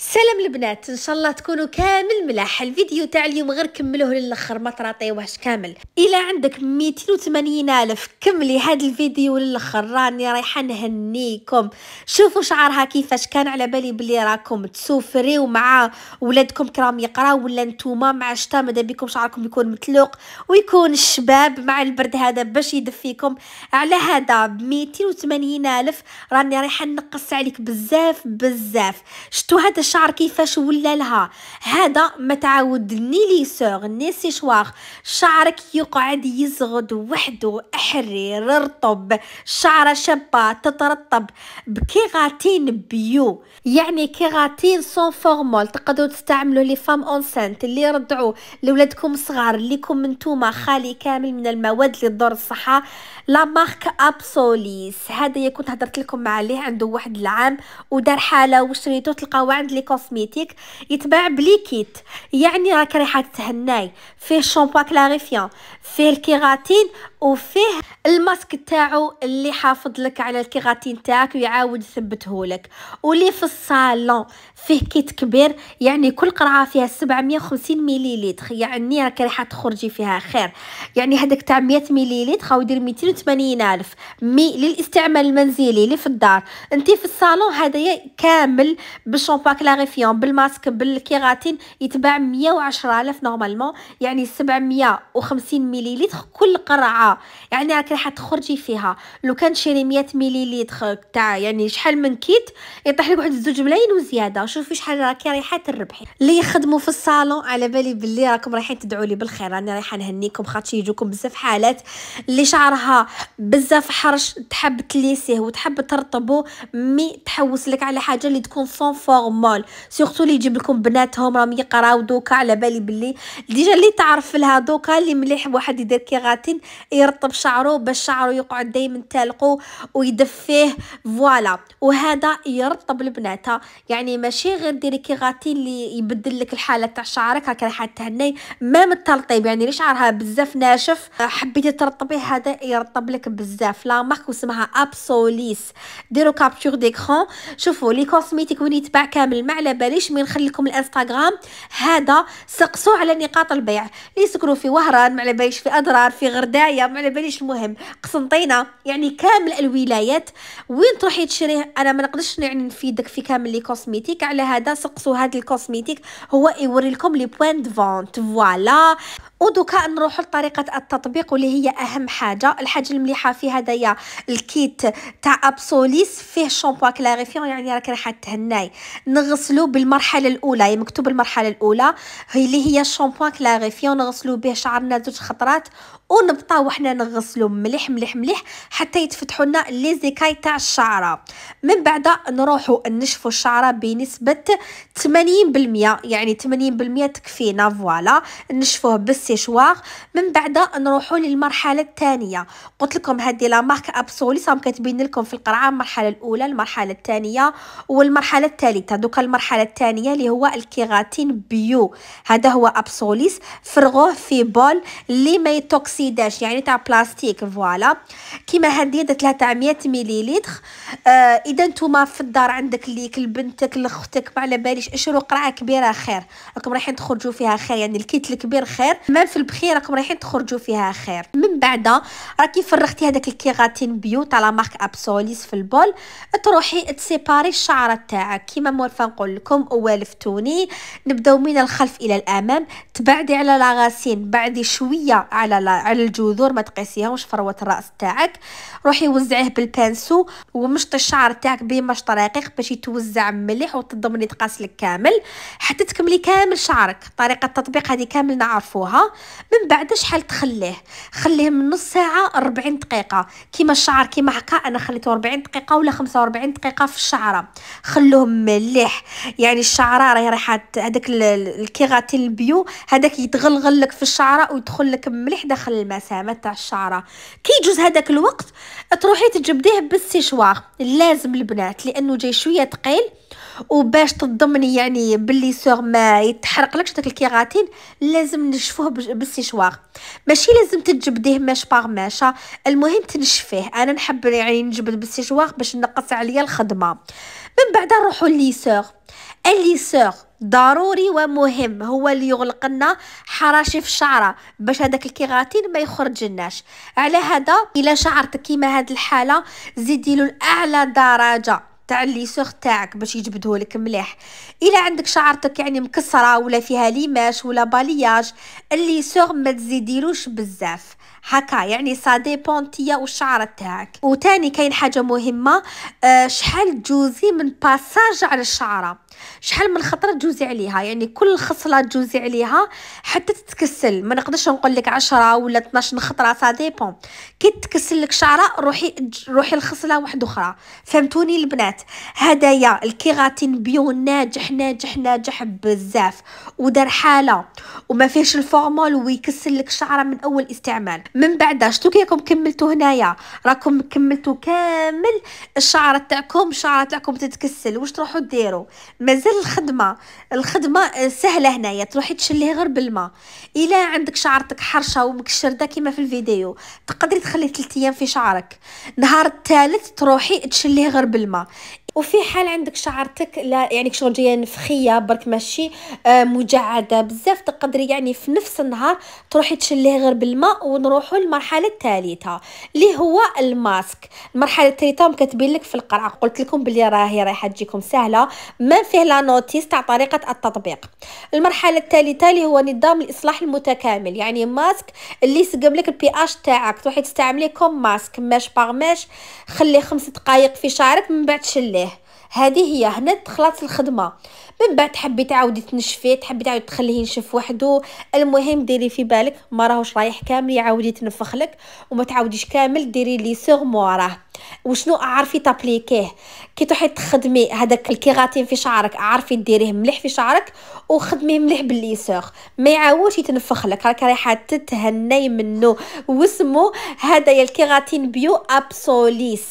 سلام البنات ان شاء الله تكونوا كامل ملاح الفيديو تاع اليوم غير كملوه للاخر ما تراطيوهش كامل الا عندك 280 الف كملي هذا الفيديو للاخر راني رايحه نهنيكم شوفوا شعرها كيفاش كان على بالي بلي راكم تسوفريو مع ولادكم كرام يقراو ولا نتوما مع الشتا ماذا بكم شعركم يكون متلوق ويكون الشباب مع البرد هذا باش يدفيكم على هذا ب 280 الف راني رايحه نقص عليك بزاف بزاف شتو هذا الشعر كيفاش ولا لها هذا ما تعاود ني لي سوغ ني سيشواغ شعرك يقعد يزغد وحده احري رطب شعرة شابه تترطب بكيغاتين بيو يعني كيغاتين سون فورمول تقدروا تستعملوا لي فام اونسنت اللي رضعوا لولادكم صغار ليكم نتوما خالي كامل من المواد اللي تضر الصحه لا مارك ابسوليس هذا كنت هدرت لكم عليه عنده واحد العام ودار حاله وشريته تلقاوه عند لي كوزميتيك يتباع بلي كيت يعني راك ريحه تهناي فيه شامبوا كلاريفيان فيه الكيراتين وفيه الماسك تاعو اللي حافظ لك على الكيغاتين تاعك ويعاود يثبته لك واللي في الصالون فيه كيت كبير يعني كل قرعه فيها 750 مليليتر يعني راك راح تخرجي فيها خير يعني هذاك تاع 100 مليليتر او يدير 280 الف مي للاستعمال المنزلي اللي في الدار انت في الصالون هذايا كامل بالشامبا لاغيفيون بالماسك بالكيغاتين يتباع 110 الف نورمالمون يعني 750 مليليتر كل قرعه يعني راك راح تخرجي فيها لو كان شري 100 مليليتر تاع يعني شحال من كيت يطيح لك واحد الزوج ملايين وزياده شوفي شحال راكي رايحه تربحي اللي يخدموا في الصالون على بالي باللي راكم رايحين تدعوا لي بالخير راني رايحه نهنيكم خاطر يجوكم بزاف حالات اللي شعرها بزاف حرش تحب تليسيه وتحب ترطبو مي تحوس لك على حاجه اللي تكون سون فورمال سورتو اللي يجيب لكم بناتهم راهم يقراو دوكا على بالي باللي ديجا اللي تعرف لها دوكا اللي مليح واحد يدير كيغاتين يرطب شعره باش شعره يقعد دائما تالقو ويدفيه فوالا وهذا يرطب البنات يعني ماشي غير ديري كيغاتي اللي يبدل لك الحاله تاع شعرك هكا راح تهني ما من يعني اللي شعرها بزاف ناشف حبيتي ترطبيه هذا يرطب لك بزاف لا مارك اسمها ابسوليس ديروا كابتور ديكرون شوفوا لي كوزميتيك وين يتباع كامل ما على باليش مي نخلي لكم الانستغرام هذا سقسوا على نقاط البيع اللي يسكنوا في وهران ما على باليش في اضرار في غردايه ما على باليش المهم قسنطينه يعني كامل الولايات وين تروحي تشريه انا ما نقدرش يعني نفيدك في كامل لي كوسميتيك على هذا سقسوا هذا الكوسميتيك هو يوري لكم لي بوين دو فونت فوالا ودوكا نروحوا لطريقه التطبيق واللي هي اهم حاجه الحاجه المليحه في هدايا الكيت تاع ابسوليس فيه شامبو كلاريفيون يعني راك راح تهناي نغسلو بالمرحله الاولى يعني مكتوب المرحله الاولى اللي هي شامبوا كلاريفيون نغسلو به شعرنا زوج خطرات ونبطاو وحنا نغسلو مليح مليح مليح حتى يتفتحوا لنا لي زيكاي تاع الشعره من بعد نروحو نشفو الشعره بنسبه 80% يعني 80% تكفينا فوالا نشفوه بس السيشوار من بعد نروحوا للمرحله الثانيه قلت لكم هذه لا مارك ابسولي راهم كتبين لكم في القرعه المرحله الاولى المرحله الثانيه والمرحله الثالثه دوكا المرحله الثانيه اللي هو الكيراتين بيو هذا هو ابسوليس فرغوه في بول اللي ما يتوكسيداش يعني تاع بلاستيك فوالا كيما هذه درت لها تاع 100 مليلتر آه اذا نتوما في الدار عندك ليك لبنتك لاختك ما على باليش اشرو قرعه كبيره خير راكم رايحين تخرجوا فيها خير يعني الكيت الكبير خير ما كمان في البخير راكم رايحين تخرجوا فيها خير من بعد راكي فرغتي هذاك الكيغاتين بيو تاع لا مارك ابسوليس في البول تروحي تسيباري الشعره تاعك كيما مورفا نقول لكم والفتوني نبداو من الخلف الى الامام تبعدي على لا غاسين بعدي شويه على على الجذور ما تقيسيهمش فروه الراس تاعك روحي وزعيه بالبانسو ومشطي الشعر تاعك بمشط رقيق باش يتوزع مليح وتضمني تقاس لك كامل حتى تكملي كامل شعرك طريقه التطبيق هذه كامل نعرفوها من بعد شحال تخليه خليه من نص ساعه 40 دقيقه كيما الشعر كيما هكا انا خليته 40 دقيقه ولا 45 دقيقه في الشعره خلوه مليح يعني الشعره راهي ريحه هذاك الكيراتين البيو هذاك يتغلغل لك في الشعره ويدخل لك مليح داخل المسامات تاع الشعره كي يجوز هذاك الوقت تروحي تجبديه بالسيشوار لازم البنات لانه جاي شويه ثقيل وباش تضمني يعني باللي سور ما يتحرقلكش داك الكيراتين لازم نشفوه بالسيشوار ماشي لازم تجبديه ماش باغ ماشا المهم تنشفيه انا نحب يعني نجبد بالسيشوار باش نقص عليا الخدمه من بعد نروحوا لليسور الليسور ضروري ومهم هو اللي يغلق لنا حراشف الشعره باش هذاك الكيراتين ما يخرج لناش على هذا الا شعرتك كيما هاد الحاله زيدي له الاعلى درجه تاع سوغ تاعك باش يجبدهولك مليح الا عندك شعرتك يعني مكسره ولا فيها ليماش ولا بالياج سوغ ما تزيديلوش بزاف هكا يعني سا ديبون تيا والشعر تاعك وتاني كاين حاجه مهمه آه شحال تجوزي من باساج على الشعره شحال من خطره تجوزي عليها يعني كل خصله تجوزي عليها حتى تتكسل ما نقدرش نقول لك 10 ولا 12 خطره سا ديبون كي تكسل لك شعره روحي روحي لخصله واحده اخرى فهمتوني البنات هدايا الكيراتين بيو ناجح ناجح ناجح بزاف ودار حاله وما فيهش الفورمول ويكسل لك شعره من اول استعمال من بعد شتو كيكم كملتو هنايا راكم كملتو كامل الشعره تاعكم الشعره تاعكم تتكسل واش تروحوا ديروا مازال الخدمه الخدمه سهله هنايا تروحي تشليه غير بالماء الا عندك شعرتك حرشه ومكشرده كيما في الفيديو تقدري تخليه 3 ايام في شعرك نهار الثالث تروحي تشليه غير بالماء وفي حال عندك شعرتك لا يعني شغل جايه نفخيه برك ماشي آه، مجعده بزاف تقدري يعني في نفس النهار تروحي تشليه غير بالماء ونروحوا للمرحله الثالثه اللي هو الماسك المرحله الثالثه كتبين لك في القرعه قلت لكم بلي راهي رايحه تجيكم سهله ما فيه لا نوتيس تاع طريقه التطبيق المرحله الثالثه اللي هو نظام الاصلاح المتكامل يعني ماسك اللي يسقم لك البي اش تاعك تروحي تستعمليه كوم ماسك ماش باغ ماش خليه خمس دقائق في شعرك من بعد شليه هذه هي هنا دخلت الخدمه من بعد تحبي تعاودي تنشفيه تحبي تعاودي تخليه ينشف وحده المهم ديري في بالك ما راهوش رايح كامل يعاود تنفخ لك وما تعاوديش كامل ديري لي سيغ موراه وشنو عرفي تابليكيه كي تروحي تخدمي هذاك الكيراتين في شعرك عرفي ديريه مليح في شعرك وخدميه مليح بالليسور ما يعاودش يتنفخ لك راك رايحه تتهني منه واسمه يا الكيراتين بيو ابسوليس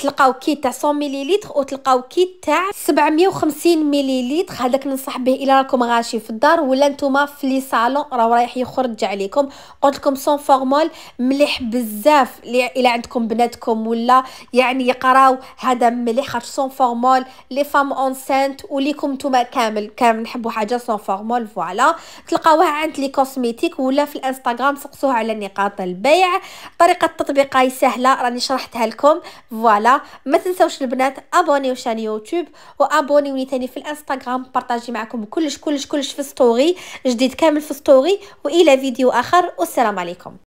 تلقاو كيت تاع 100 مليليتر وتلقاو كيت تاع 750 مليليتر هذاك ننصح به الا راكم غاشي في الدار ولا نتوما في لي صالون راه رايح يخرج عليكم قلت لكم سون فورمول مليح بزاف الا عندكم بناتكم ولا يعني يقراو هذا مليح خاطر سون فورمول لي فام سانت وليكم نتوما كامل كامل نحبوا حاجه سون فورمول فوالا تلقاوها عند لي كوزميتيك ولا في الانستغرام سقسوها على نقاط البيع طريقه التطبيق سهله راني شرحتها لكم فوالا هذا ما تنساوش البنات ابوني وشان يوتيوب وابونيوني تاني في الانستغرام بارطاجي معكم كلش كلش كلش في ستوري جديد كامل في ستوري والى فيديو اخر والسلام عليكم